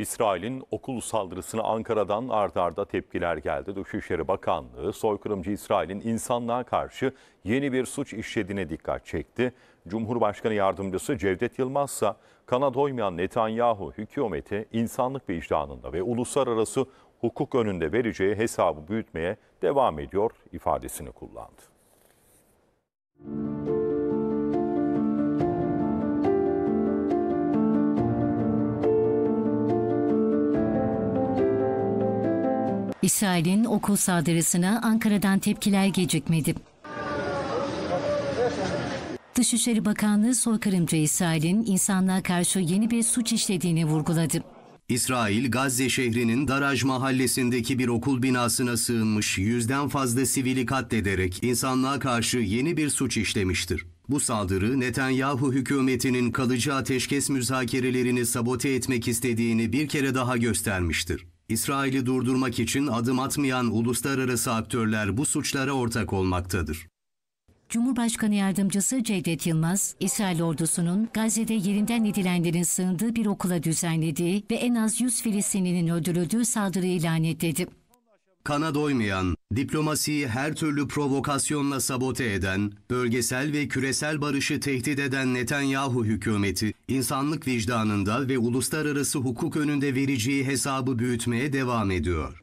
İsrail'in okul saldırısına Ankara'dan art arda tepkiler geldi. Dışişleri Bakanlığı soykırımcı İsrail'in insanlığa karşı yeni bir suç işlediğine dikkat çekti. Cumhurbaşkanı yardımcısı Cevdet Yılmaz ise kana doymayan Netanyahu hükümeti insanlık vicdanında ve uluslararası hukuk önünde vereceği hesabı büyütmeye devam ediyor ifadesini kullandı. İsrail'in okul saldırısına Ankara'dan tepkiler gecikmedi. Dışişleri Bakanlığı soykırımcı İsrail'in insanlığa karşı yeni bir suç işlediğini vurguladı. İsrail, Gazze şehrinin Daraj mahallesindeki bir okul binasına sığınmış yüzden fazla sivili katlederek insanlığa karşı yeni bir suç işlemiştir. Bu saldırı Netanyahu hükümetinin kalıcı ateşkes müzakerelerini sabote etmek istediğini bir kere daha göstermiştir. İsrail'i durdurmak için adım atmayan uluslararası aktörler bu suçlara ortak olmaktadır. Cumhurbaşkanı Yardımcısı Cevdet Yılmaz, İsrail ordusunun Gazze'de yerinden edilenlerin sığındığı bir okula düzenlediği ve en az 100 Filistinlinin öldürüldüğü saldırıyı lanetledi kana doymayan, diplomasiyi her türlü provokasyonla sabote eden, bölgesel ve küresel barışı tehdit eden Netanyahu hükümeti, insanlık vicdanında ve uluslararası hukuk önünde vereceği hesabı büyütmeye devam ediyor.